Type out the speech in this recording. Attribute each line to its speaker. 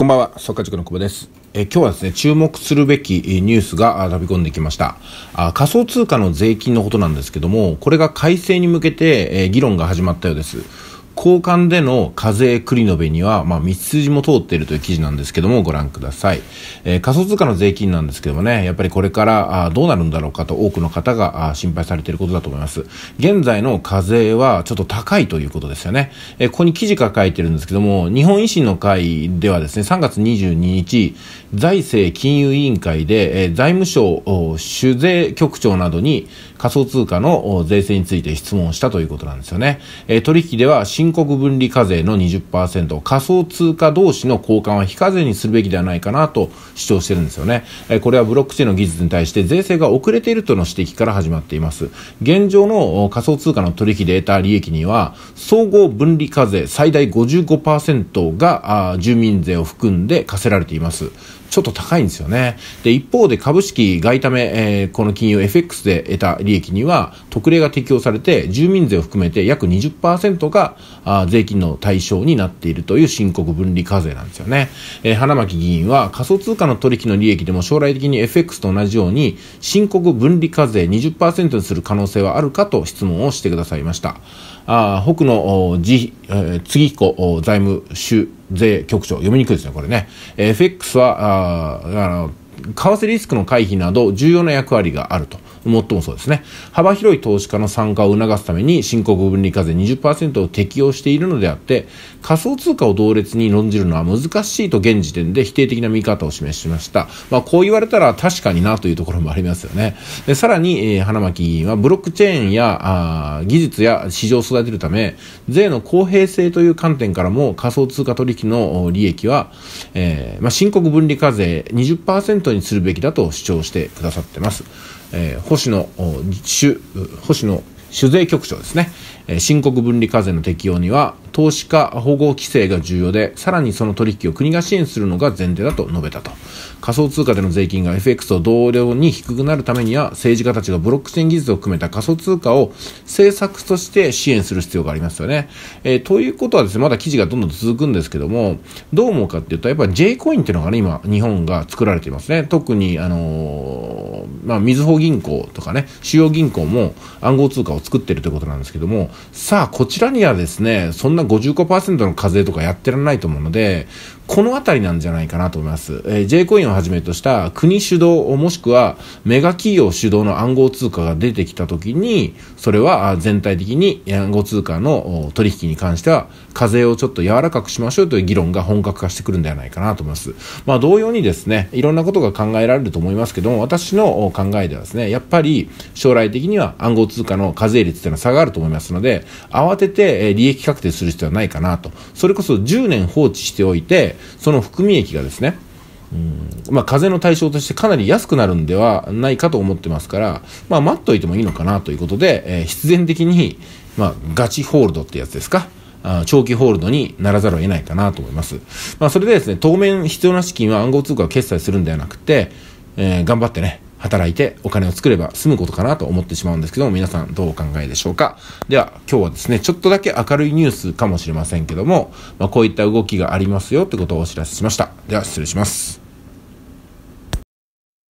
Speaker 1: こんばんは、サッカー塾の久保です。え今日はですね、注目するべきニュースが飛び込んできました。あ仮想通貨の税金のことなんですけども、これが改正に向けて、え議論が始まったようです。交換での課税繰り延べには、まあ、道筋も通っているという記事なんですけども、ご覧ください。えー、仮想通貨の税金なんですけどもね、やっぱりこれからあどうなるんだろうかと多くの方があ心配されていることだと思います。現在の課税はちょっと高いということですよね。えー、ここに記事が書いてるんですけども、日本維新の会ではですね、3月22日、財政金融委員会で、えー、財務省主税局長などに仮想通貨の税制について質問したということなんですよね。えー、取引では申告分離課税の20%、仮想通貨同士の交換は非課税にするべきではないかなと主張してるんですよね。えこれはブロックチェーンの技術に対して税制が遅れているとの指摘から始まっています。現状の仮想通貨の取引で得た利益には、総合分離課税最大55%があ住民税を含んで課せられています。ちょっと高いんですよね。で、一方で株式外為、えー、この金融 FX で得た利益には特例が適用されて住民税を含めて約20%があ税金の対象になっているという申告分離課税なんですよね、えー、花巻議員は仮想通貨の取引の利益でも将来的に FX と同じように申告分離課税20%にする可能性はあるかと質問をしてくださいましたあ北野次、えー、次彦財務主税局長読みにくいですねこれね FX はああの為替リスクの回避など重要な役割があるともっともそうですね。幅広い投資家の参加を促すために申告分離課税20%を適用しているのであって、仮想通貨を同列に論じるのは難しいと現時点で否定的な見方を示しました。まあ、こう言われたら確かになというところもありますよね。でさらに、えー、花巻議員はブロックチェーンやあ技術や市場を育てるため、税の公平性という観点からも仮想通貨取引の利益は、えーまあ、申告分離課税20%にするべきだと主張してくださってます。えー、星野主星野主税局長ですね、えー、申告分離課税の適用には投資家保護規制が重要でさらにその取引を国が支援するのが前提だと述べたと仮想通貨での税金が FX と同僚に低くなるためには政治家たちがブロックチェーン技術を含めた仮想通貨を政策として支援する必要がありますよね、えー、ということはですねまだ記事がどんどん続くんですけどもどう思うかっていうとやっぱり J コインっていうのがね今日本が作られていますね特にあのーまあ、みずほ銀行とかね、主要銀行も暗号通貨を作ってるということなんですけども、さあ、こちらにはですね、そんな55%の課税とかやってらんないと思うので、このあたりなんじゃないかなと思います。えー、J コインをはじめとした国主導、もしくはメガ企業主導の暗号通貨が出てきたときに、それは全体的に暗号通貨の取引に関しては、課税をちょっと柔らかくしましょうという議論が本格化してくるんではないかなと思います。まあ、同様にですね、いろんなことが考えられると思いますけども、私の考えではですねやっぱり将来的には暗号通貨の課税率というのは差があると思いますので慌てて利益確定する必要はないかなとそれこそ10年放置しておいてその含み益がですねうんまあ、税の対象としてかなり安くなるんではないかと思ってますから、まあ、待っといてもいいのかなということで、えー、必然的に、まあ、ガチホールドってやつですかあ長期ホールドにならざるを得ないかなと思います、まあ、それでですね当面必要な資金は暗号通貨を決済するんではなくて、えー、頑張ってね働いてお金を作れば済むことかなと思ってしまうんですけども、皆さんどうお考えでしょうかでは、今日はですね、ちょっとだけ明るいニュースかもしれませんけども、まあ、こういった動きがありますよってことをお知らせしました。では、失礼します。